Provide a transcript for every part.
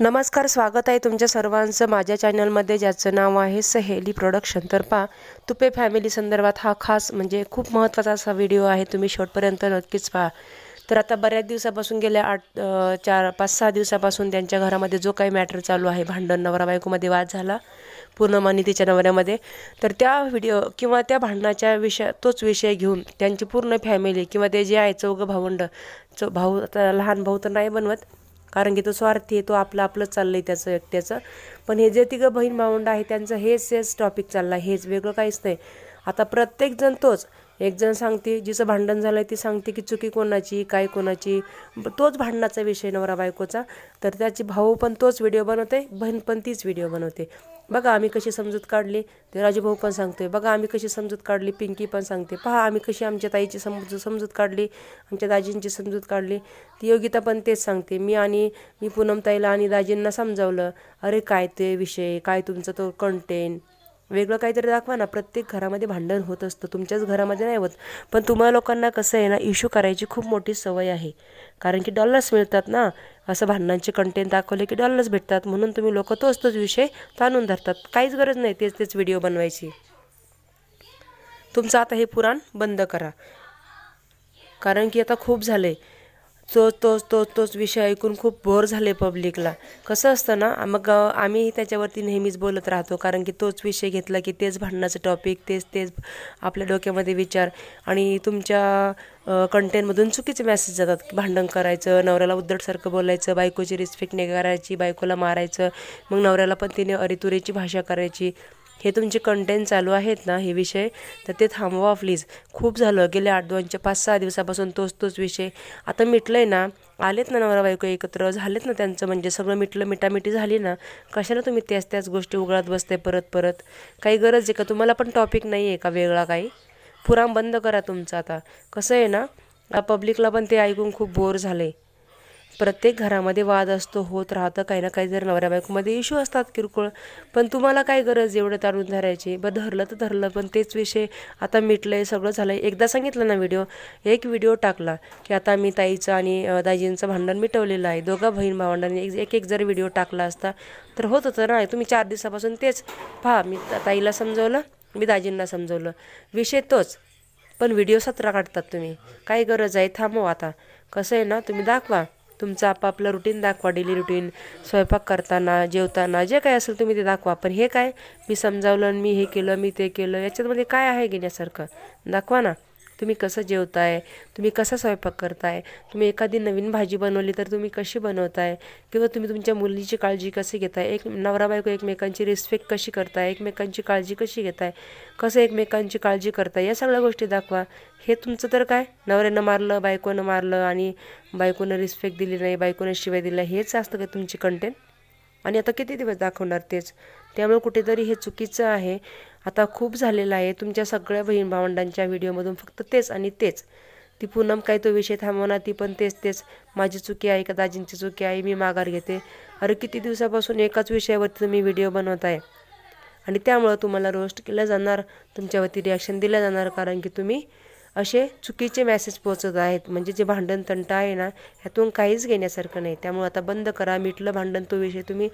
नमस्कार स्वागत आहे तुमच्या सर्वांचं माझ्या चॅनलमध्ये ज्याचं नाव आहे सहेली प्रोडक्शन तर पा तुपे फॅमिली संदर्भात हा खास म्हणजे खूप महत्त्वाचा असा व्हिडिओ आहे तुम्ही शेवटपर्यंत नक्कीच पहा तर आता बऱ्याच दिवसापासून गेल्या आठ चार पाच सहा दिवसापासून त्यांच्या घरामध्ये जो काही मॅटर चालू आहे भांडण नवरा बायकोमध्ये वाद झाला पूर्णमानी तिच्या नवऱ्यामध्ये तर त्या व्हिडिओ किंवा त्या भांडणाच्या विषय तोच विषय घेऊन त्यांची पूर्ण फॅमिली किंवा ते जे आहे चौघं भावंड चौ भाऊ आता लहान भाऊ तर नाही बनवत कारण की तो स्वार्थी आहे तो आपलं आपलं चाललं त्याचं एकट्याचं पण हे जे तिघं बहीण भावंड आहे त्यांचं हेच हेच टॉपिक चालला हेच वेगळं काहीच नाही आता प्रत्येकजण तोच एकजण सांगते जिचं भांडण झालं ती सांगते की चुकी कोणाची काय कोणाची तोच भांडणाचा विषय नवरा बायकोचा तर त्याची भाऊ पण तोच व्हिडिओ बनवते बहीण पण तीच व्हिडिओ बनवते बघा आम्ही कशी समजूत काढली ते राजूभाऊ पण सांगतोय बघा आम्ही कशी समजूत काढली पिंकी पण सांगते पहा आम्ही कशी आमच्या ताईची समज समजूत काढली आमच्या दाजींची समजूत काढली ती योगिता पण तेच सांगते मी आणि मी पूनमताईला आणि दाजींना समजावलं अरे काय ते विषय काय तुमचं तो कंटेंट वेगळं काहीतरी दाखवा ना प्रत्येक घरामध्ये भांडण होत असतं तुमच्याच घरामध्ये नाही होत पण तुम्हाला लोकांना कसं आहे ना इश्यू करायची खूप मोठी सवय आहे कारण की डॉलर्स मिळतात ना असं भांडणांचे कंटेंट दाखवले की डॉलर्स भेटतात म्हणून तुम्ही लोक तोच तोच विषय ताणून धरतात काहीच गरज नाही तेच तेच व्हिडिओ बनवायची तुमचं आता हे पुराण बंद करा कारण की आता खूप झालं आहे तोच तोच तोच तोच विषय ऐकून खूप बोर झाले पब्लिकला कसं असतं ना मग आम्ही त्याच्यावरती नेहमीच बोलत राहतो कारण की तोच विषय घेतला की तेच भांडणाचं टॉपिक तेच तेच आपल्या डोक्यामध्ये विचार आणि तुमच्या कंटेंटमधून चुकीचे मेसेज जातात की भांडण करायचं नवऱ्याला उद्धटसारखं बोलायचं बायकोची रिस्पेक्ट नाही करायची बायकोला मारायचं मग नवऱ्याला पण तिने अरितुरेची भाषा करायची हे तुमचे कंटेंट चालू आहेत ना हे विषय तर ते थांबवा प्लीज खूप झालं गेल्या आठ दोनच्या पाच सहा दिवसापासून तोच तोच विषय आता मिटलं आहे ना आलेत ना नवरा बायको एकत्र झालेत ना त्यांचं म्हणजे सगळं मिटलं मिटामिटी झाली ना कशाला तुम्ही त्याच त्याच गोष्टी उघडत बसते परत परत काही गरज आहे का तुम्हाला पण टॉपिक नाही आहे का वेगळा काही पुराम बंद करा तुमचं आता कसं आहे ना पब्लिकला पण ते ऐकून खूप बोर झालं आहे प्रत्येक घरामध्ये वाद असतो होत राहतं काही ना काही जर नवऱ्या बायकोमध्ये इशू असतात किरकोळ पण तुम्हाला काय गरज एवढं तारून धरायची बरं धरलं तर धरलं पण तेच विषय आता मिटलं सगळं झालं एकदा सांगितलं ना व्हिडिओ एक व्हिडिओ टाकला की आता मी ताईचं आणि दाजींचं भांडण मिटवलेलं आहे दोघा बहीण भावंडांनी एक एक, एक जर व्हिडिओ टाकला असता तर होत होतं ना तुम्ही चार दिवसापासून तेच पहा मी ताईला समजवलं मी दाजींना समजवलं विषय तोच पण व्हिडिओ सतरा काढतात तुम्ही काय गरज आहे थांबव आता कसं आहे ना तुम्ही दाखवा तुमचं आपापलं रुटीन दाखवा डेली रुटीन स्वयंपाक करताना जेवताना जे काय असेल तुम्ही ते दाखवा पण हे काय मी समजावलं मी हे केलं मी ते केलं याच्यामध्ये काय आहे घेण्यासारखं दाखवा ना तुम्ही कसं जेवताय तुम्ही कसा स्वयंपाक करताय तुम्ही एखादी नवीन भाजी बनवली तर तुम्ही कशी बनवताय किंवा तुम्ही तुमच्या मुलीची काळजी कशी घेताय एक नवरा बायको एकमेकांची रिस्पेक्ट कशी करताय एकमेकांची काळजी कशी घेताय कसं एकमेकांची काळजी करताय या सगळ्या गोष्टी दाखवा हे तुमचं तर काय नवऱ्यानं मारलं बायकोनं मारलं आणि बायकोनं रिस्पेक्ट दिली नाही बायकोनं शिवाय दिलं हेच असतं का तुमची कंटेंट आणि आता किती दिवस दाखवणार तेच त्यामुळे कुठेतरी हे चुकीचं आहे आता खूप झालेलं आहे तुमच्या सगळ्या बहीण भावंडांच्या व्हिडिओमधून फक्त तेच आणि तेच ती पूनम काही तो विषय थांबवणार ती पण तेच तेच माझी चुकी आहे का दाजींची चुकी आहे मी माघार घेते अरे किती दिवसापासून एकाच विषयावरती तुम्ही व्हिडिओ बनवत आहे आणि त्यामुळं तुम्हाला रोस्ट केलं जाणार तुमच्यावरती रिॲक्शन दिलं जाणार कारण की तुम्ही असे चुकीचे मेसेज पोहोचत आहेत म्हणजे जे भांडण तंट आहे ना ह्यातून काहीच घेण्यासारखं नाही त्यामुळे आता बंद करा मिटलं भांडण तो विषय तुम्ही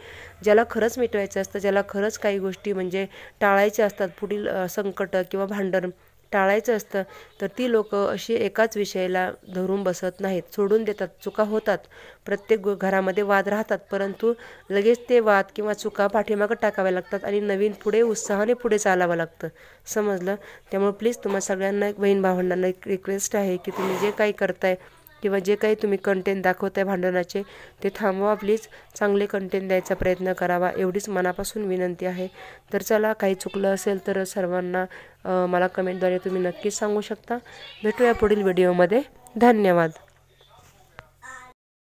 ज्याला खरंच मिटवायचं असतं ज्याला खरंच काही गोष्टी म्हणजे टाळायच्या असतात पुढील संकट किंवा भांडण टाळायचं असतं तर ती लोक अशी एकाच विषयाला धरून बसत नाहीत सोडून देतात चुका होतात प्रत्येक घरामध्ये वाद राहतात परंतु लगेच ते वाद किंवा चुका पाठीमागं टाकाव्या लागतात आणि नवीन पुढे उत्साहाने पुढे चालावं लागतं समजलं त्यामुळे प्लीज तुम्हाला सगळ्यांना बहीण भावंडांना एक रिक्वेस्ट आहे की तुम्ही जे काही करताय किंवा जे काही तुम्ही कंटेंट दाखवत आहे भांडणाचे ते थांबवा प्लीज चांगले कंटेंट द्यायचा प्रयत्न करावा एवढीच मनापासून विनंती आहे तर चला काही चुकलं असेल तर सर्वांना मला कमेंटद्वारे तुम्ही नक्कीच सांगू शकता भेटूया पुढील व्हिडिओमध्ये धन्यवाद